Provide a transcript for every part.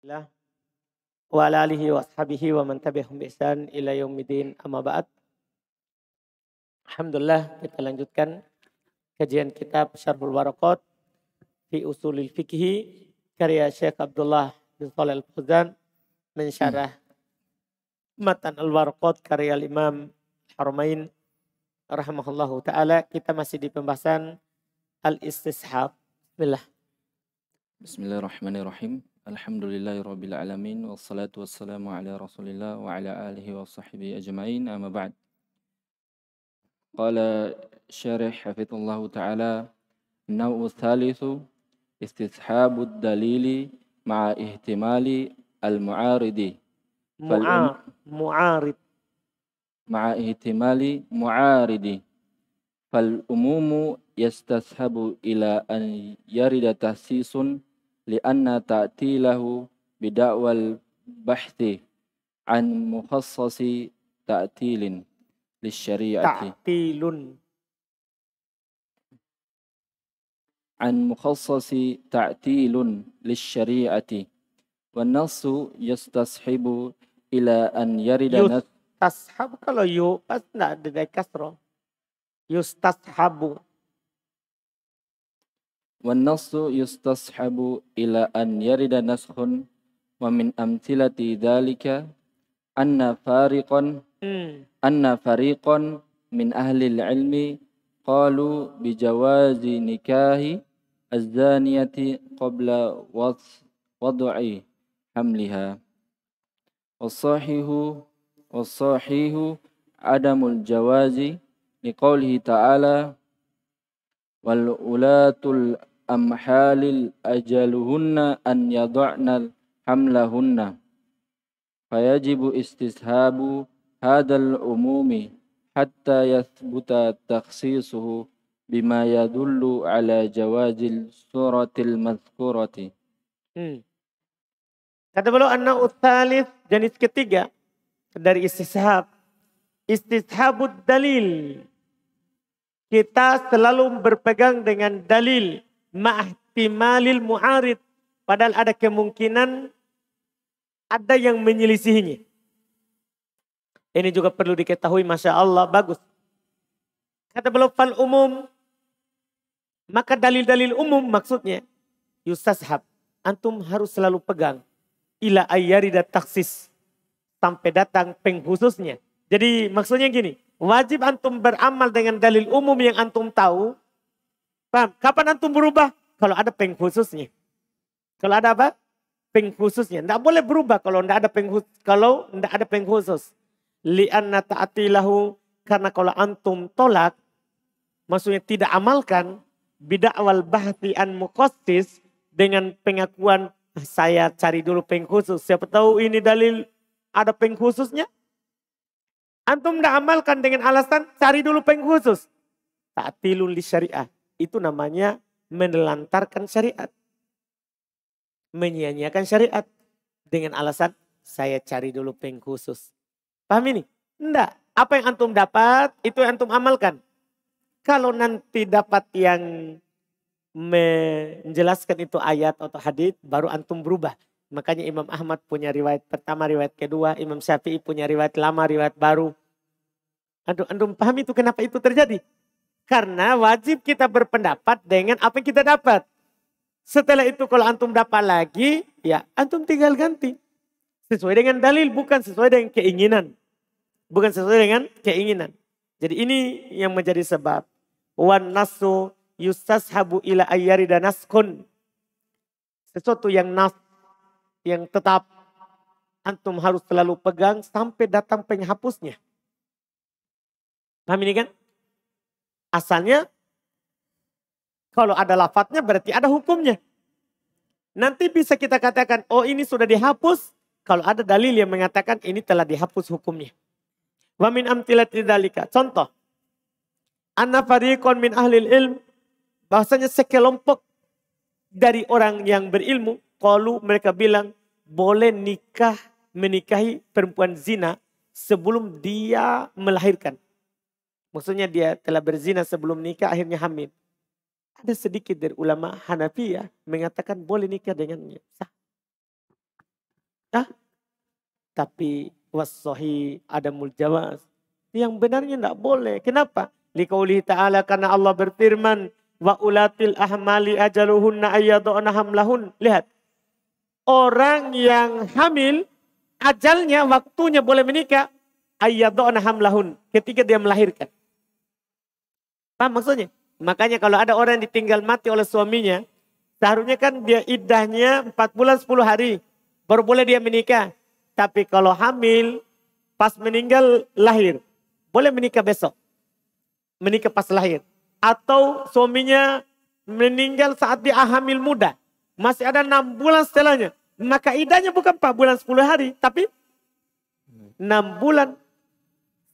Alhamdulillah. Wa ala alihi wa wa man tabi'ahum ihsan ila yaumidin amma ba'd. Alhamdulillah kita lanjutkan kajian kitab Syarhul Warakat fi Usulil Fikhi karya Syekh Abdullah bin Shalal fuzan mensyarah hmm. matan Al-Warakat karya al Imam Haramain rahimahullahu taala. Kita masih di pembahasan Al-Istishab. Bismillah. Bismillahirrahmanirrahim. الحمد لله رب العالمين والصلاة والسلام على رسول الله وعلى آله وصحبه أجمعين أما بعد قال شرح حفظ الله تعالى النوع الثالث استصحاب الدليل مع اهتمال المعارض معارض مع اهتمال معارض فالأموم يستسحب إلى أن يرد تخصيص لأن تأتيله بدعوى البحث عن مخصص تأتيل للشريعة تعتيل عن مخصص تعتيل للشريعة والنص يستصحب إلى أن يرد يستصحب kalau you pas nak يستصحب والنص يستصحب إلى أن يرد نسخ ومن أمثلة ذلك أن فارقا أن فريقا من أهل العلم قالوا بجواز نكاه الزانية قبل وضع حملها والصحيح والصحيح عدم الجواز لقوله تعالى والولاة amhalil ajaluhunna an yada'na hamlahunna fayajibu istishabu hadal umumi hatta yathbuta takhsisuhu bima yadullu ala jawazil suratil mazkurati hmm. kata beliau anna uthalith jenis ketiga dari istishab istishabud dalil kita selalu berpegang dengan dalil ma'ahtimalil mu'arid. Padahal ada kemungkinan ada yang menyelisihinya. Ini juga perlu diketahui Masya Allah bagus. Kata beliau fal umum. Maka dalil-dalil umum maksudnya. Yusashab, Antum harus selalu pegang. Ila ayyari dan taksis. Sampai datang pengkhususnya. Jadi maksudnya gini. Wajib antum beramal dengan dalil umum yang antum tahu. Paham? Kapan antum berubah? Kalau ada peng khususnya. Kalau ada apa? Peng khususnya. Tidak boleh berubah kalau tidak ada peng kalau tidak ada peng khusus. Li'anna ta'atilahu karena kalau antum tolak maksudnya tidak amalkan bid'awal awal an mukostis dengan pengakuan saya cari dulu pengkhusus. Siapa tahu ini dalil ada pengkhususnya? Antum tidak amalkan dengan alasan cari dulu pengkhusus. Tak Taatilun li syariah. Itu namanya menelantarkan syariat. menyia syariat dengan alasan saya cari dulu pengkhusus khusus. Paham ini? Enggak. Apa yang antum dapat, itu yang antum amalkan. Kalau nanti dapat yang menjelaskan itu ayat atau hadis, baru antum berubah. Makanya Imam Ahmad punya riwayat pertama, riwayat kedua. Imam Syafi'i punya riwayat lama, riwayat baru. Aduh, antum paham itu kenapa itu terjadi? Karena wajib kita berpendapat dengan apa yang kita dapat. Setelah itu kalau antum dapat lagi, ya antum tinggal ganti. Sesuai dengan dalil, bukan sesuai dengan keinginan. Bukan sesuai dengan keinginan. Jadi ini yang menjadi sebab. Wan nasu yustashabu ila ayyari dan Sesuatu yang nas, yang tetap antum harus selalu pegang sampai datang penghapusnya. Paham ini kan? Asalnya kalau ada lafadznya berarti ada hukumnya. Nanti bisa kita katakan, oh ini sudah dihapus. Kalau ada dalil yang mengatakan ini telah dihapus hukumnya. Wa min Contoh. Anna fariqon min ahlil ilm. Bahasanya sekelompok dari orang yang berilmu. Kalau mereka bilang boleh nikah menikahi perempuan zina sebelum dia melahirkan. Maksudnya dia telah berzina sebelum nikah akhirnya hamil. Ada sedikit dari ulama Hanafi ya mengatakan boleh nikah dengannya. Sah. Sah. Tapi wasohi ada jawaz. Yang benarnya tidak boleh. Kenapa? Likauli ta'ala karena Allah berfirman. Wa ulatil ahmali ajaluhunna ayyadu'na hamlahun. Lihat. Orang yang hamil ajalnya, waktunya boleh menikah. Ayyadu'na hamlahun. Ketika dia melahirkan. Paham maksudnya? Makanya kalau ada orang yang ditinggal mati oleh suaminya, seharusnya kan dia idahnya 4 bulan 10 hari. Baru boleh dia menikah. Tapi kalau hamil, pas meninggal lahir. Boleh menikah besok. Menikah pas lahir. Atau suaminya meninggal saat dia hamil muda. Masih ada 6 bulan setelahnya. Maka idahnya bukan 4 bulan 10 hari. Tapi 6 bulan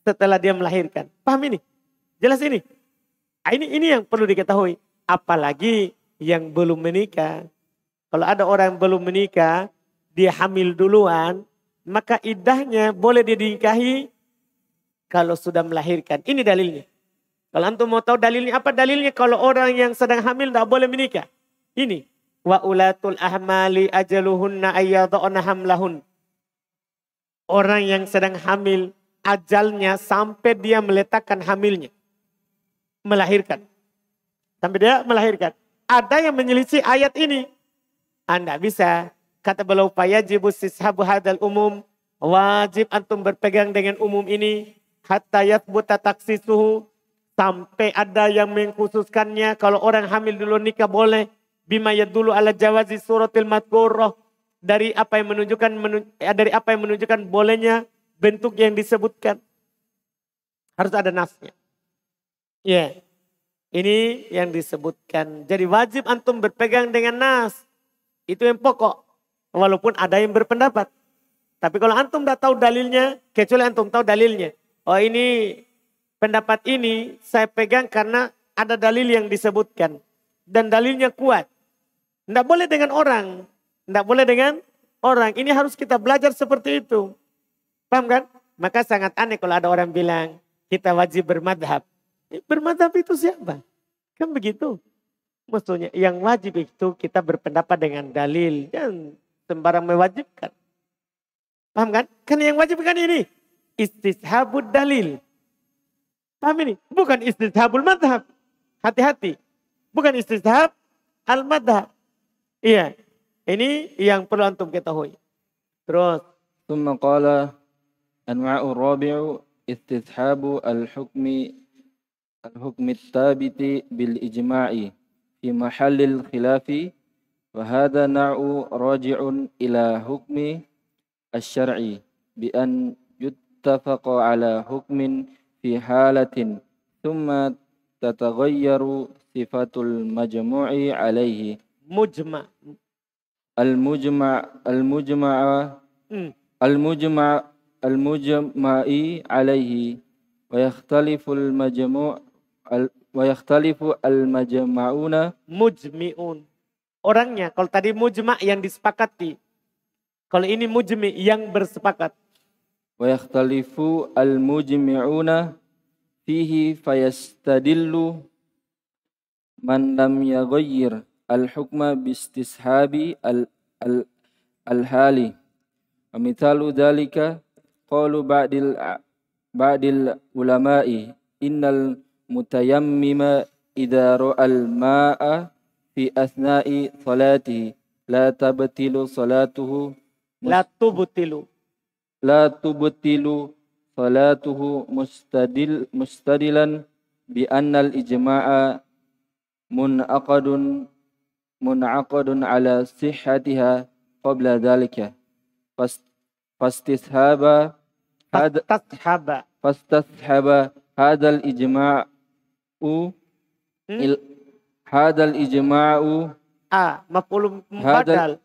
setelah dia melahirkan. Paham ini? Jelas ini? Ah, ini ini yang perlu diketahui. Apalagi yang belum menikah. Kalau ada orang yang belum menikah, dia hamil duluan, maka idahnya boleh dia dinikahi kalau sudah melahirkan. Ini dalilnya. Kalau antum mau tahu dalilnya apa dalilnya kalau orang yang sedang hamil tidak boleh menikah. Ini wa ulatul ahmali ajaluhunna ayyadhana hamlahun. Orang yang sedang hamil ajalnya sampai dia meletakkan hamilnya melahirkan. Sampai dia melahirkan. Ada yang menyelisih ayat ini. Anda bisa. Kata beliau, fayajibus sishabu hadal umum. Wajib antum berpegang dengan umum ini. Hatta yathbuta taksisuhu. Sampai ada yang mengkhususkannya. Kalau orang hamil dulu nikah boleh. Bima dulu ala jawazi suratil matkurroh. Dari apa yang menunjukkan eh, dari apa yang menunjukkan bolehnya bentuk yang disebutkan. Harus ada nasnya. Ya. Yeah. Ini yang disebutkan. Jadi wajib antum berpegang dengan nas. Itu yang pokok. Walaupun ada yang berpendapat. Tapi kalau antum tidak tahu dalilnya, kecuali antum tahu dalilnya. Oh ini pendapat ini saya pegang karena ada dalil yang disebutkan. Dan dalilnya kuat. Tidak boleh dengan orang. Tidak boleh dengan orang. Ini harus kita belajar seperti itu. Paham kan? Maka sangat aneh kalau ada orang bilang kita wajib bermadhab. Eh, bermadhab itu siapa? Kan begitu. Maksudnya yang wajib itu kita berpendapat dengan dalil. Dan sembarang mewajibkan. Paham kan? Kan yang wajib kan ini. Istishabud dalil. Paham ini? Bukan istishabul madhab. Hati-hati. Bukan istishab al-madhab. Iya. Ini yang perlu antum ketahui. Terus. Tumma qala anwa'u rabi'u istishabu al-hukmi الحكم الثابت بالإجماع في محل الخلاف وهذا نوع راجع إلى حكم الشرع بأن يتفق على حكم في حالة ثم تتغير صفة المجموع عليه مجمع المجمع المجمع المجمع المجمع عليه ويختلف المجموع wa yakhtalifu al majma'una mujmi'un. Orangnya kalau tadi mujma' yang disepakati. Kalau ini mujmi' yang bersepakat. Wa yakhtalifu al mujmi'una fihi fayastadillu man lam yaghayyir al hukma bistishabi al al al hali. Amitalu dalika qalu ba'dil ba'dil ulama'i innal متيمما إذا رأى الماء في أثناء صلاته لا تبتل صلاته لا تبتل لا تبتل صلاته مستدل مستدلا بأن الإجماع منعقد منعقد على صحتها قبل ذلك فاستسحب هذا فاستسحب هذا الإجماع il, hadal ijma'u a maf'ul mubadal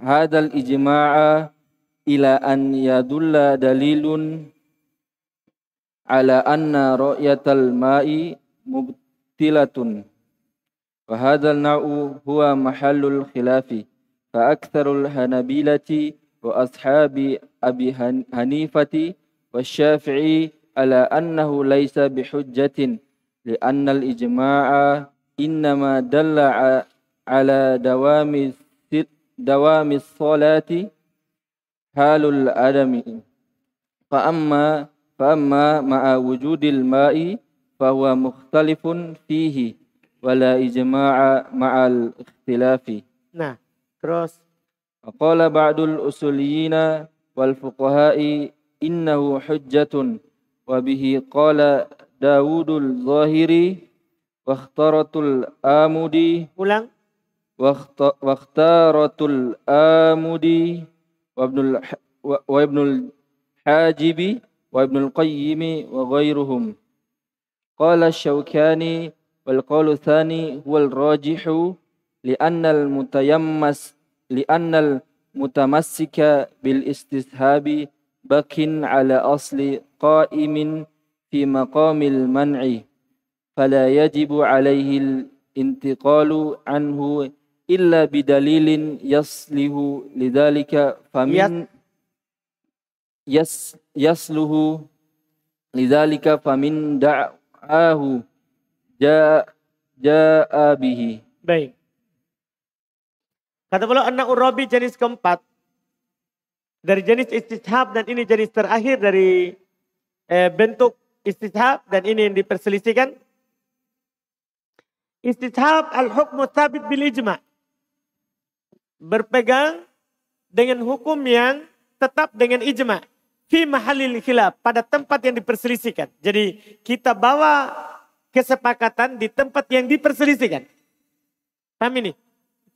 hadal ijma'a ila an yadulla dalilun ala anna ru'yatal ma'i mubtilatun wa hadzal na'u huwa mahallul khilafi fa aktsarul hanabilati wa ashabi abi hanifati wa syafi'i ala annahu laisa bihujjatin لأن الإجماع إنما دل على دوام دوام الصلاة حال الأدم فأما فأما مع وجود الماء فهو مختلف فيه ولا إجماع مع الاختلاف نعم terus وقال بعض الأصوليين والفقهاء إنه حجة وبه قال Dawudul Zahiri Wakhtaratul Amudi Ulang Wakhtaratul Amudi Wabnul wa Ibnul Hajibi wa Ibnul Qayyimi wa ghairuhum Qala Syaukani wal qawlu thani huwal rajihu li'annal mutayammas li'annal mutamassika bil istithabi bakin ala asli qa'imin في مقام المنع فلا يجب عليه الانتقال عنه إلا بدليل يصله لذلك فمن يس يصله لذلك فمن دعاه جاء جاء به Baik. Kata beliau anak urabi jenis keempat. Dari jenis istishab dan ini jenis terakhir dari eh, bentuk istishab dan ini yang diperselisihkan. Istishab al-hukmu thabit bil ijma. Berpegang dengan hukum yang tetap dengan ijma. Fi mahalil khilaf, pada tempat yang diperselisihkan. Jadi kita bawa kesepakatan di tempat yang diperselisihkan. Paham ini?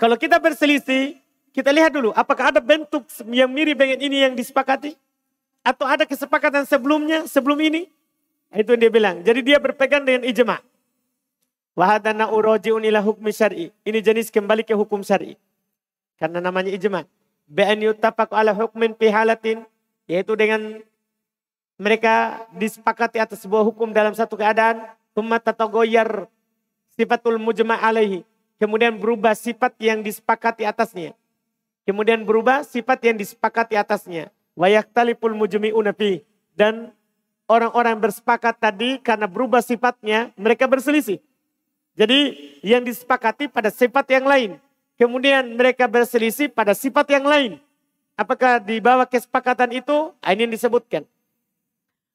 Kalau kita berselisih, kita lihat dulu apakah ada bentuk yang mirip dengan ini yang disepakati? Atau ada kesepakatan sebelumnya, sebelum ini? Itu yang dia bilang. Jadi dia berpegang dengan ijma. Wahadana uroji unilah hukum syari. Ini jenis kembali ke hukum syari. Karena namanya ijma. Bn yutapak ala hukmin pihalatin. Yaitu dengan mereka disepakati atas sebuah hukum dalam satu keadaan. Tumma sifatul mujma alaihi. Kemudian berubah sifat yang disepakati atasnya. Kemudian berubah sifat yang disepakati atasnya. Wayak talipul mujmi unapi Dan orang-orang yang bersepakat tadi karena berubah sifatnya, mereka berselisih. Jadi yang disepakati pada sifat yang lain. Kemudian mereka berselisih pada sifat yang lain. Apakah di bawah kesepakatan itu? Ah, ini yang disebutkan.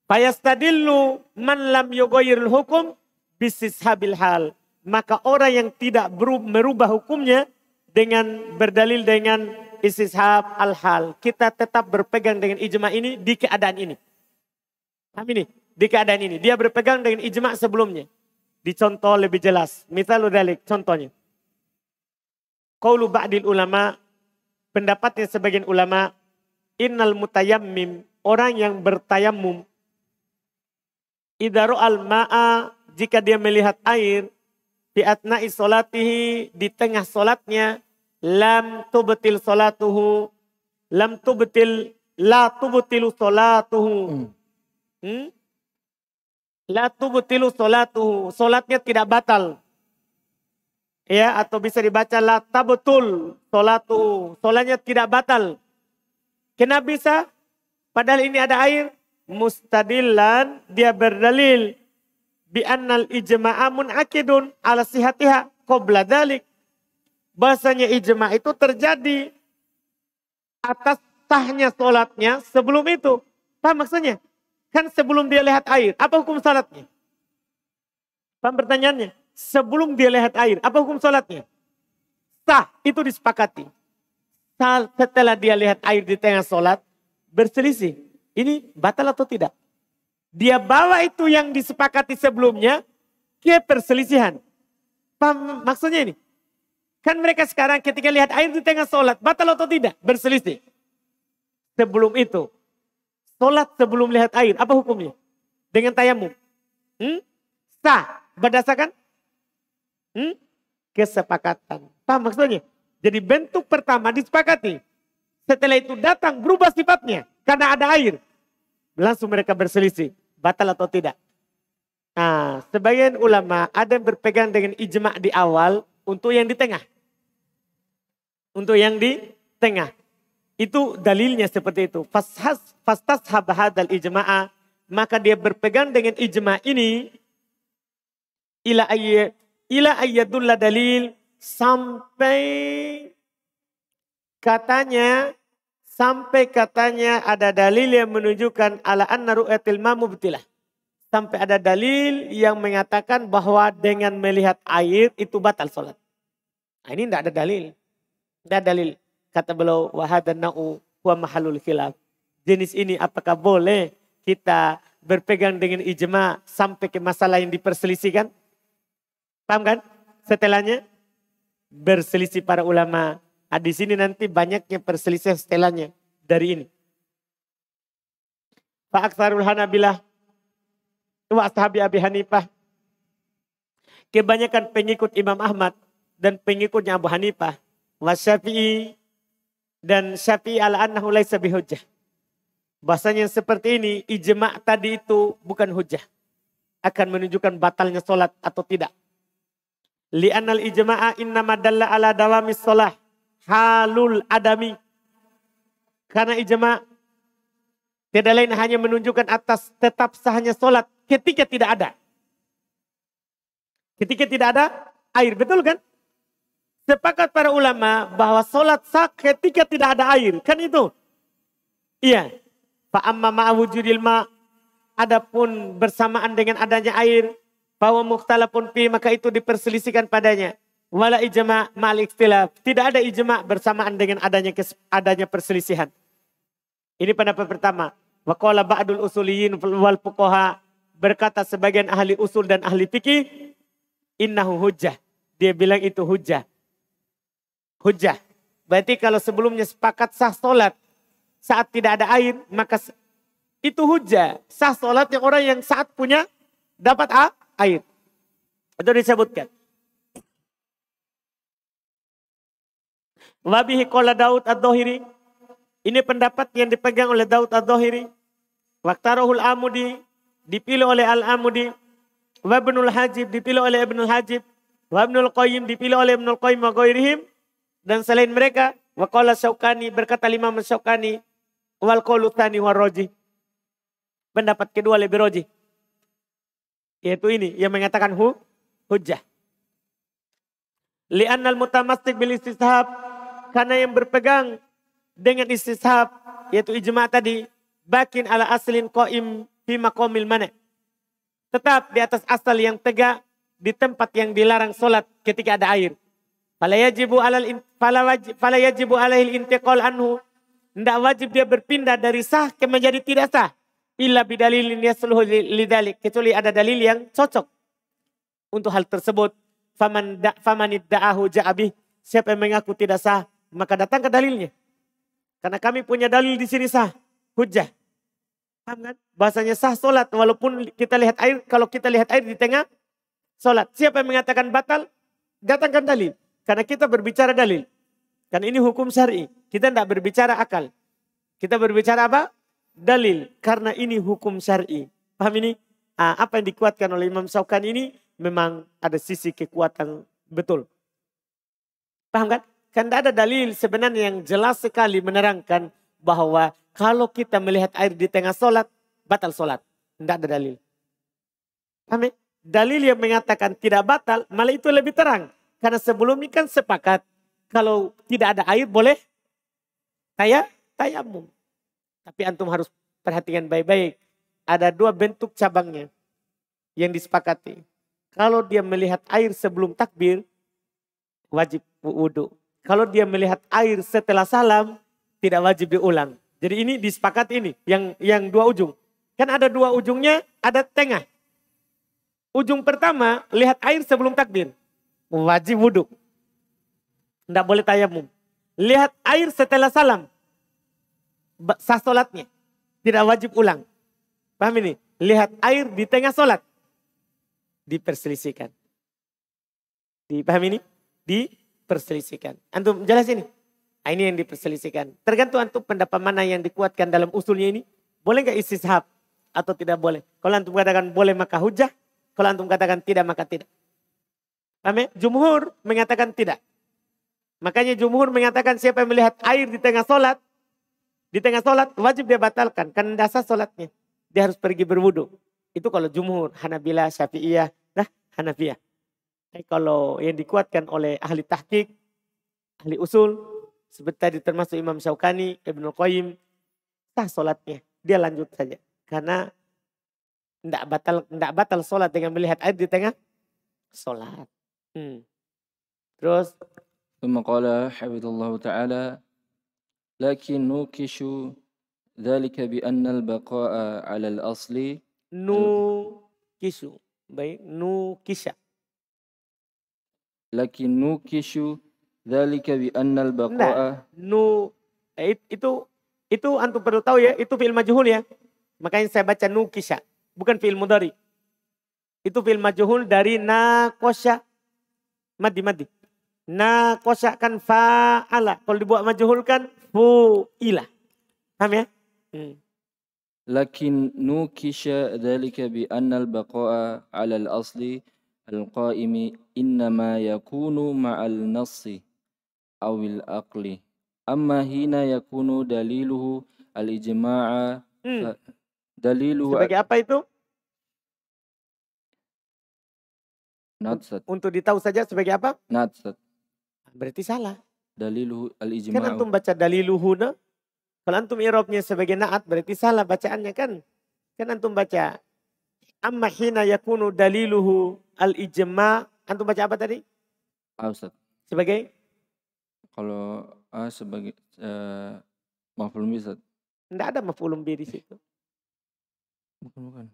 Fayastadillu man lam yugoyirul hukum bisis habil hal. Maka orang yang tidak merubah hukumnya dengan berdalil dengan isis hab al-hal. Kita tetap berpegang dengan ijma ini di keadaan ini. Amin ini Di keadaan ini. Dia berpegang dengan ijma sebelumnya. Dicontoh lebih jelas. Misal dalik contohnya. Qaulu ba'dil ulama. Pendapatnya sebagian ulama. Innal mutayammim. Orang yang bertayammum. idharu al ma'a. Jika dia melihat air. diatna isolatihi Di tengah solatnya. Lam tubtil solatuhu. Lam tubtil. La tubtilu solatuhu. Hmm Hmm? La tubutilu solatuhu. Solatnya tidak batal. Ya, atau bisa dibaca la tabutul solatuhu. Solatnya tidak batal. Kenapa bisa? Padahal ini ada air. Mustadilan dia berdalil. Bi annal ijma'amun akidun ala sihatiha qobla dalik. Bahasanya ijma itu terjadi atas sahnya solatnya sebelum itu. Paham maksudnya? Kan sebelum dia lihat air, apa hukum salatnya? Paham pertanyaannya? Sebelum dia lihat air, apa hukum salatnya? Sah, itu disepakati. Setelah dia lihat air di tengah salat, berselisih. Ini batal atau tidak? Dia bawa itu yang disepakati sebelumnya ke perselisihan. Paham maksudnya ini? Kan mereka sekarang ketika lihat air di tengah sholat, batal atau tidak? Berselisih. Sebelum itu, Sholat sebelum lihat air, apa hukumnya? Dengan tayamum. Hmm? Sah berdasarkan hmm? kesepakatan. Paham maksudnya? Jadi bentuk pertama disepakati. Setelah itu datang berubah sifatnya karena ada air. Langsung mereka berselisih, batal atau tidak. Nah, sebagian ulama ada yang berpegang dengan ijma di awal untuk yang di tengah. Untuk yang di tengah. Itu dalilnya seperti itu. fastas habhadal ijma'a. Maka dia berpegang dengan ijma' ini. Ila ayat ila ayatullah dalil sampai katanya sampai katanya ada dalil yang menunjukkan ala anna mamu mamubtilah. Sampai ada dalil yang mengatakan bahwa dengan melihat air itu batal sholat. Nah, ini tidak ada dalil. Tidak ada dalil. Kata beliau, wahadan na'u wa mahalul khilaf. Jenis ini apakah boleh kita berpegang dengan ijma sampai ke masalah yang diperselisihkan? Paham kan? Setelahnya berselisih para ulama. Nah, di sini nanti banyaknya perselisihan setelahnya dari ini. Pak Aksarul Hanabilah, wa ashabi Abi Hanifah. Kebanyakan pengikut Imam Ahmad dan pengikutnya Abu Hanifah, wa dan syafi'i ala annahu laisa bihujjah. Bahasanya seperti ini, ijma' tadi itu bukan hujah. Akan menunjukkan batalnya sholat atau tidak. Li'annal ijma'a innama dalla ala dawamis sholah. Halul adami. Karena ijma' tidak lain hanya menunjukkan atas tetap sahnya sholat ketika tidak ada. Ketika tidak ada air, betul kan? Sepakat para ulama bahwa sholat sah ketika tidak ada air. Kan itu? Iya. pak amma ma'awujudil ma' adapun bersamaan dengan adanya air. Bahwa pun pi maka itu diperselisihkan padanya. Wala ijma' ma'al ikhtilaf. Tidak ada ijma' bersamaan dengan adanya adanya perselisihan. Ini pendapat pertama. Wakola ba'dul usuliyin wal fuqaha berkata sebagian ahli usul dan ahli fikih innahu hujah Dia bilang itu hujah hujah. Berarti kalau sebelumnya sepakat sah sholat, saat tidak ada air, maka itu hujah. Sah sholat yang orang yang saat punya dapat air. Itu disebutkan. Wabihi kola Daud ad-Dohiri. Ini pendapat yang dipegang oleh Daud ad-Dohiri. Waktarohul Amudi. Dipilih oleh Al-Amudi. Wabnul Hajib. Dipilih oleh Ibnul Hajib. Wabnul Qayyim. Dipilih oleh Ibnul Qayyim wa dan selain mereka, waqala Syaukani berkata lima Syaukani wal qawlu tsani Pendapat kedua lebih roji. Yaitu ini yang mengatakan hu, hujjah. Li'annal mutamastik bil istishab karena yang berpegang dengan istishab yaitu ijma tadi bakin ala aslin qaim fi maqamil mana. Tetap di atas asal yang tegak di tempat yang dilarang sholat ketika ada air. Fala yajibu alal fala yajibu alal intiqal anhu. Tidak wajib dia berpindah dari sah ke menjadi tidak sah. Illa bidalilin yasluhu lidalik. Kecuali ada dalil yang cocok untuk hal tersebut. Faman da, famanid da'ahu ja'abih. Siapa yang mengaku tidak sah, maka datang ke dalilnya. Karena kami punya dalil di sini sah. Hujah. Paham kan? Bahasanya sah solat. Walaupun kita lihat air, kalau kita lihat air di tengah solat. Siapa yang mengatakan batal, datangkan dalil. Karena kita berbicara dalil. Karena ini hukum syari. Kita tidak berbicara akal. Kita berbicara apa? Dalil. Karena ini hukum syari. Paham ini? Ah, apa yang dikuatkan oleh Imam Syaukani ini memang ada sisi kekuatan betul. Paham kan? Kan tidak ada dalil sebenarnya yang jelas sekali menerangkan bahwa kalau kita melihat air di tengah solat, batal solat. Tidak ada dalil. Paham? Ya? Dalil yang mengatakan tidak batal, malah itu lebih terang. Karena sebelum ini kan sepakat kalau tidak ada air boleh saya tayamum. Tapi antum harus perhatikan baik-baik. Ada dua bentuk cabangnya yang disepakati. Kalau dia melihat air sebelum takbir, wajib wudhu. Kalau dia melihat air setelah salam, tidak wajib diulang. Jadi ini disepakat ini, yang yang dua ujung. Kan ada dua ujungnya, ada tengah. Ujung pertama, lihat air sebelum takbir wajib wudhu. Tidak boleh tayamum. Lihat air setelah salam. Sah solatnya. Tidak wajib ulang. Paham ini? Lihat air di tengah solat. Diperselisihkan. Paham ini? Diperselisihkan. Antum jelas ini? Ah, ini yang diperselisihkan. Tergantung antum pendapat mana yang dikuatkan dalam usulnya ini. Boleh nggak istishab atau tidak boleh? Kalau antum katakan boleh maka hujah. Kalau antum katakan tidak maka tidak. Amin. Jumhur mengatakan tidak. Makanya jumhur mengatakan siapa yang melihat air di tengah solat, di tengah solat wajib dia batalkan karena dasar solatnya dia harus pergi berwudu. Itu kalau jumhur, hanabila Syafi'iyah, nah Hanafiyah. Tapi kalau yang dikuatkan oleh ahli tahqiq, ahli usul, tadi termasuk Imam Syaukani, Ibnu Qayyim, sah solatnya. Dia lanjut saja. Karena tidak batal tidak batal solat dengan melihat air di tengah solat. Hmm. Terus ثم قال حفظه الله تعالى لكن نوكش ذلك بأن البقاء على الأصل نوكش baik nukisha lakin nukishu dzalika bi al baqa'a nu itu itu antum perlu tahu ya itu fi'il majhul ya makanya saya baca nukisha bukan fi'il mudhari itu fi'il majhul dari nakosha Mati, mati. Nah, fa ala Kalau dibuat majhul kan ila Paham ya? Hmm. Lakin nukisha dalika bi anna al-baqa'a 'ala al-asli al-qa'imi innama yakunu ma'al nassi aw al-aqli. Amma hina yakunu daliluhu al-ijma'a hmm. dalilu sebagai apa itu? Natsat. Untuk ditahu saja sebagai apa? Natsat. Berarti salah. Daliluhu al ijma. Kan antum baca daliluhuna. Kalau antum irobnya sebagai naat berarti salah bacaannya kan. Kan antum baca. Amma hina yakunu daliluhu al-ijma' Antum baca apa tadi? Ah, Ustaz. Sebagai? Kalau ah, sebagai uh, eh, mafulum bi Tidak ada mafulum bi di situ. Bukan, bukan.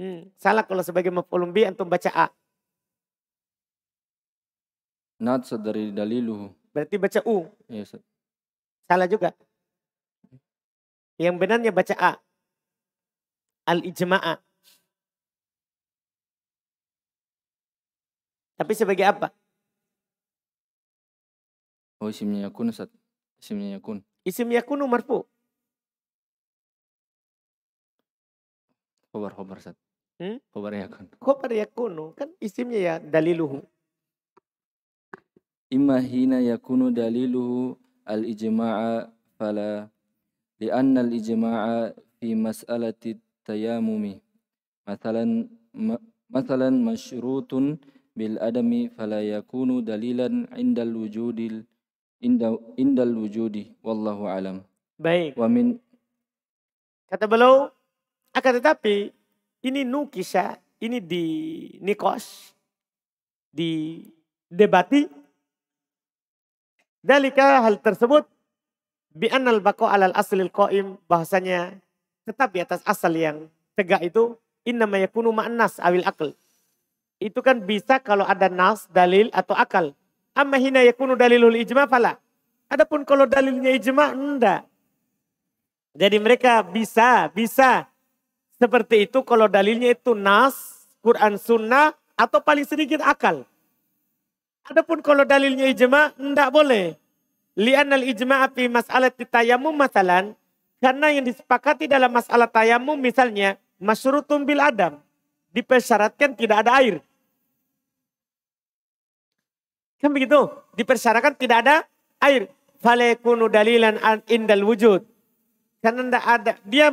Hmm, salah kalau sebagai maf'ulun bi antum baca a. Not dari dalilu. Berarti baca u. Yes. Iya, salah juga. Yang benarnya baca a. Al ijma'a. Tapi sebagai apa? Oh isimnya yakun Ustaz. Isimnya yakun. Isim yakunu marfu. Khobar khobar Ustaz. Hmm? Khobar yakun. Khobar yakunu kan isimnya ya daliluhu. Imma hina yakunu daliluhu al-ijma'a fala anna al-ijma'a fi mas'alati tayammumi. Mathalan ma, mathalan masyrutun bil adami fala yakunu dalilan indal wujudil inda indal wujudi wallahu alam. Baik. Wa min kata beliau akan tetapi ini nukisa, ini di nikos, di debati. Dalika hal tersebut bi anal bako alal aslil qaim bahasanya tetap di atas asal yang tegak itu namanya yakunu ma'nas awil akal. Itu kan bisa kalau ada nas, dalil atau akal. Amma hina yakunu dalilul ijma fala. Adapun kalau dalilnya ijma enggak. Jadi mereka bisa, bisa seperti itu kalau dalilnya itu nas, Quran sunnah, atau paling sedikit akal. Adapun kalau dalilnya ijma, enggak boleh. al ijma api masalah titayamu masalan. Karena yang disepakati dalam masalah tayamu, misalnya, masyurutum bil adam. Dipersyaratkan tidak ada air. Kan begitu? Dipersyaratkan tidak ada air. Falekunu dalilan indal wujud. Karena tidak ada dia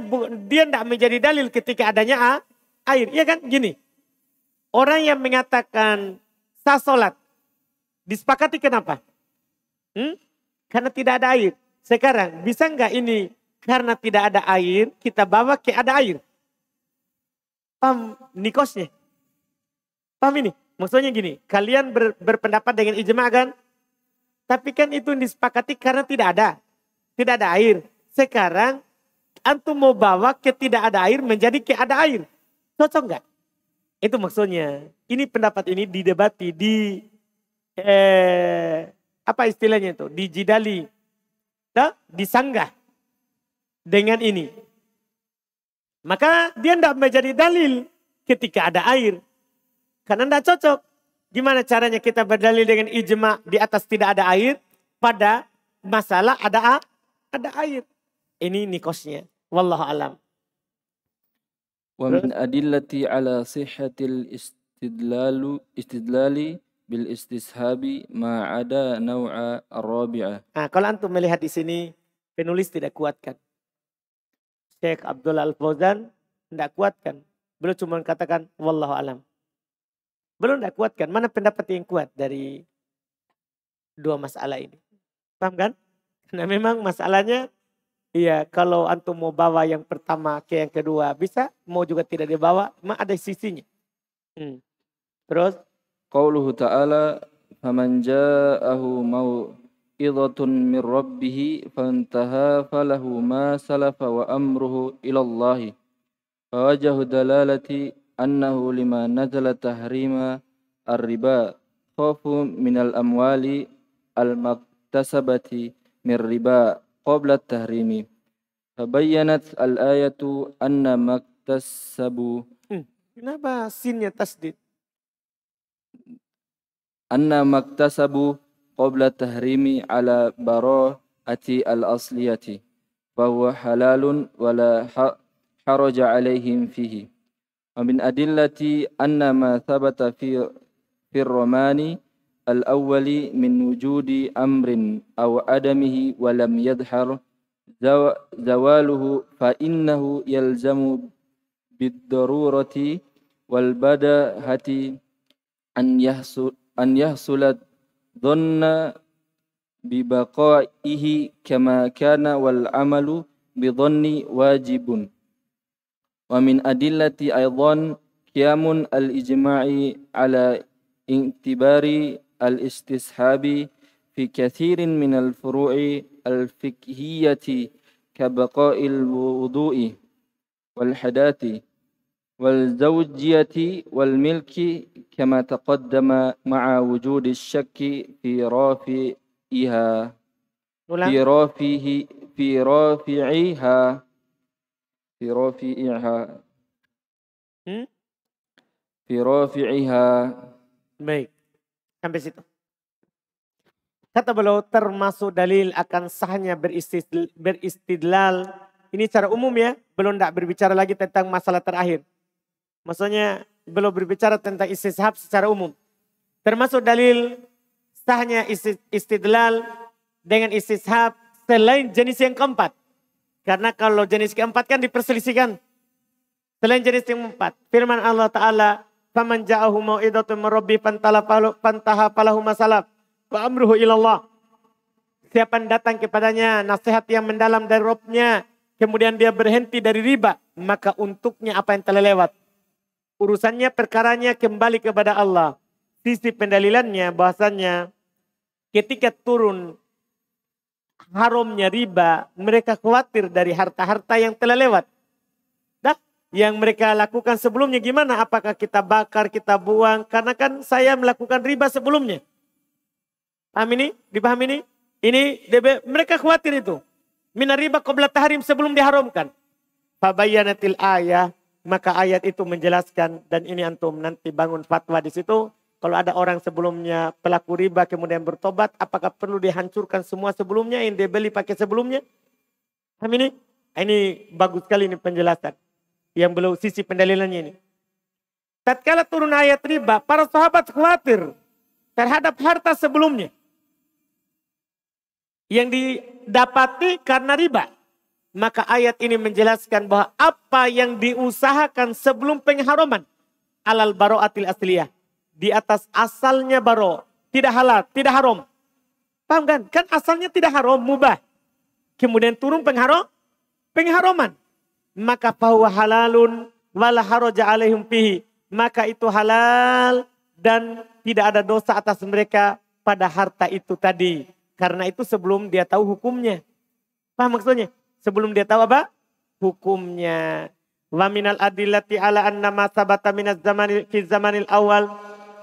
dia tidak menjadi dalil ketika adanya air. ya kan? Gini. Orang yang mengatakan sah salat disepakati kenapa? Hmm? Karena tidak ada air. Sekarang bisa nggak ini karena tidak ada air kita bawa ke ada air? Pam nikosnya? pam ini? Maksudnya gini, kalian ber, berpendapat dengan ijma kan? Tapi kan itu disepakati karena tidak ada. Tidak ada air. Sekarang antum mau bawa ke tidak ada air menjadi ke ada air. Cocok nggak? Itu maksudnya. Ini pendapat ini didebati di eh, apa istilahnya itu? Di Dijidali. Di disanggah dengan ini. Maka dia tidak menjadi dalil ketika ada air. Karena tidak cocok. Gimana caranya kita berdalil dengan ijma di atas tidak ada air pada masalah ada ada air. Ini nikosnya. Wallahu alam. Wa min adillati ala sihhatil istidlalu istidlali bil istishabi ma ada naw'a rabi'ah. Nah, kalau antum melihat di sini penulis tidak kuatkan. Syekh Abdul Al Fauzan tidak kuatkan. Beliau cuma katakan wallahu alam. Belum tidak kuatkan. Mana pendapat yang kuat dari dua masalah ini? Paham kan? Karena memang masalahnya Iya, kalau antum mau bawa yang pertama ke yang kedua bisa, mau juga tidak dibawa, cuma ada sisinya. Hmm. Terus qauluhu ta'ala faman ja'ahu mau'izatun min rabbih fantaha falahu ma salafa wa amruhu ila Allah. Fawajahu dalalati annahu lima nazala tahrima ar-riba khofu minal amwali al-maktasabati min riba qabla tahrimi. Fabayyanat al-ayatu anna maktasabu. Hmm. Kenapa sinnya tasdid? Anna maktasabu qabla tahrimi ala bara'ati al-asliyati. Bahwa halalun wala haraja alaihim fihi. ومن أدلة أن ما ثبت في في Romani. الأول من وجود أمر أو عدمه ولم يظهر زواله فإنه يلزم بالضرورة والبداهة أن يحصل أن يحصل ظن ببقائه كما كان والعمل بظن واجب ومن أدلة أيضا قيام الإجماع على اعتبار الاستصحاب في كثير من الفروع الفقهية كبقاء الوضوء والحداث والزوجية والملك كما تقدم مع وجود الشك في رافعها في رافعه في رافعها في رافعها في رافعها ميك Sampai situ. Kata beliau termasuk dalil akan sahnya beristidlal, beristidlal. Ini secara umum ya, belum tidak berbicara lagi tentang masalah terakhir. Maksudnya belum berbicara tentang istishab secara umum. Termasuk dalil sahnya istidlal dengan istishab selain jenis yang keempat. Karena kalau jenis keempat kan diperselisihkan. Selain jenis yang keempat, firman Allah Ta'ala Faman ja'ahu mau'idatun min rabbih fantaha masalaf wa amruhu ilallah. Siapa yang datang kepadanya nasihat yang mendalam dari Robnya, kemudian dia berhenti dari riba, maka untuknya apa yang telah lewat. Urusannya, perkaranya kembali kepada Allah. Sisi pendalilannya bahasanya ketika turun haramnya riba, mereka khawatir dari harta-harta yang telah lewat yang mereka lakukan sebelumnya gimana? Apakah kita bakar, kita buang? Karena kan saya melakukan riba sebelumnya. Paham ini? Dipahami ini? Ini mereka khawatir itu. Mina riba qabla tahrim sebelum diharamkan. Fabayanatil ayah. Maka ayat itu menjelaskan dan ini antum nanti bangun fatwa di situ. Kalau ada orang sebelumnya pelaku riba kemudian bertobat, apakah perlu dihancurkan semua sebelumnya yang dibeli pakai sebelumnya? Amin ini? Ini bagus sekali ini penjelasan yang belum sisi pendalilannya ini. Tatkala turun ayat riba, para sahabat khawatir terhadap harta sebelumnya yang didapati karena riba. Maka ayat ini menjelaskan bahwa apa yang diusahakan sebelum pengharuman alal baroatil asliyah di atas asalnya baro tidak halal, tidak haram. Paham kan? Kan asalnya tidak haram, mubah. Kemudian turun pengharam, pengharuman maka bahwa halalun wala haraja alaihim fihi. Maka itu halal dan tidak ada dosa atas mereka pada harta itu tadi. Karena itu sebelum dia tahu hukumnya. Paham maksudnya? Sebelum dia tahu apa? Hukumnya. Wa minal adillati ala anna ma sabata minaz zamanil fi zamanil awal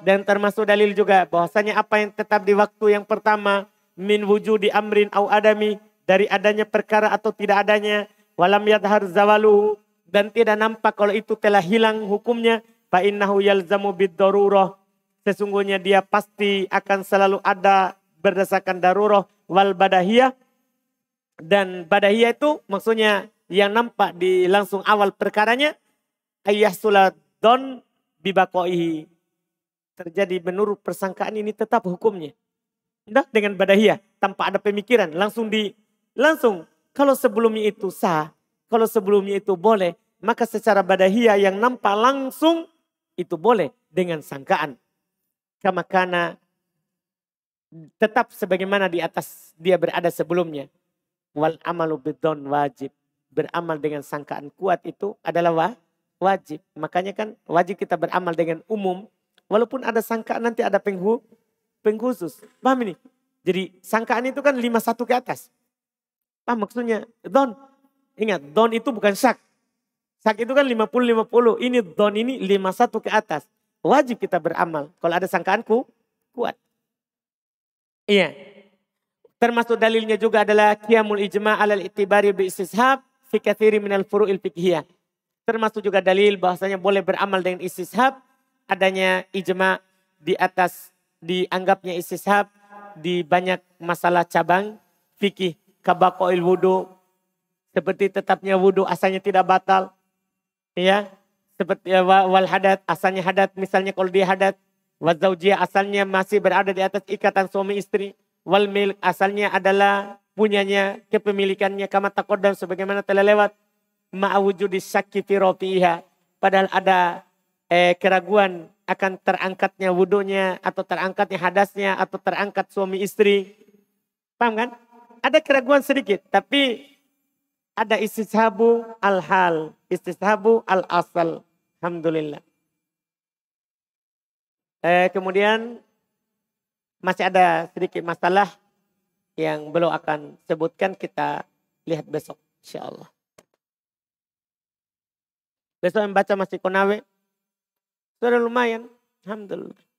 dan termasuk dalil juga bahwasanya apa yang tetap di waktu yang pertama min wujudi amrin au adami dari adanya perkara atau tidak adanya walam yadhar zawaluhu dan tidak nampak kalau itu telah hilang hukumnya fa innahu yalzamu bidarurah sesungguhnya dia pasti akan selalu ada berdasarkan darurah wal badahiyah dan badahiyah itu maksudnya yang nampak di langsung awal perkaranya ayah don bibakoihi terjadi menurut persangkaan ini tetap hukumnya. Nah, dengan badahiyah tanpa ada pemikiran langsung di langsung kalau sebelumnya itu sah, kalau sebelumnya itu boleh, maka secara badahia yang nampak langsung itu boleh dengan sangkaan. Kama karena tetap sebagaimana di atas dia berada sebelumnya. Wal amalu bidon wajib. Beramal dengan sangkaan kuat itu adalah wa, wajib. Makanya kan wajib kita beramal dengan umum. Walaupun ada sangkaan nanti ada penghu, pengkhusus. Paham ini? Jadi sangkaan itu kan lima satu ke atas. Paham maksudnya? Don. Ingat, don itu bukan syak. Syak itu kan 50-50. Ini don ini 51 ke atas. Wajib kita beramal. Kalau ada sangkaanku, kuat. Iya. Termasuk dalilnya juga adalah kiamul ijma' alal itibari bi istishab fi kathiri minal furu'il fikhiyah. Termasuk juga dalil bahasanya boleh beramal dengan istishab adanya ijma' di atas dianggapnya istishab di banyak masalah cabang fikih kabakoil wudhu. Seperti tetapnya wudhu asalnya tidak batal. Ya. Seperti ya, wal hadat asalnya hadat. Misalnya kalau dia hadat. wazaujia asalnya masih berada di atas ikatan suami istri. Wal milk asalnya adalah punyanya, kepemilikannya. Kama takodam sebagaimana telah lewat. Ma'awujudi syakki Padahal ada eh, keraguan akan terangkatnya wudhunya atau terangkatnya hadasnya atau terangkat suami istri. Paham kan? ada keraguan sedikit, tapi ada istishabu al-hal, istishabu al-asal. Alhamdulillah. Eh, kemudian masih ada sedikit masalah yang belum akan sebutkan kita lihat besok insya Allah. Besok yang baca masih konawe. Sudah lumayan. Alhamdulillah.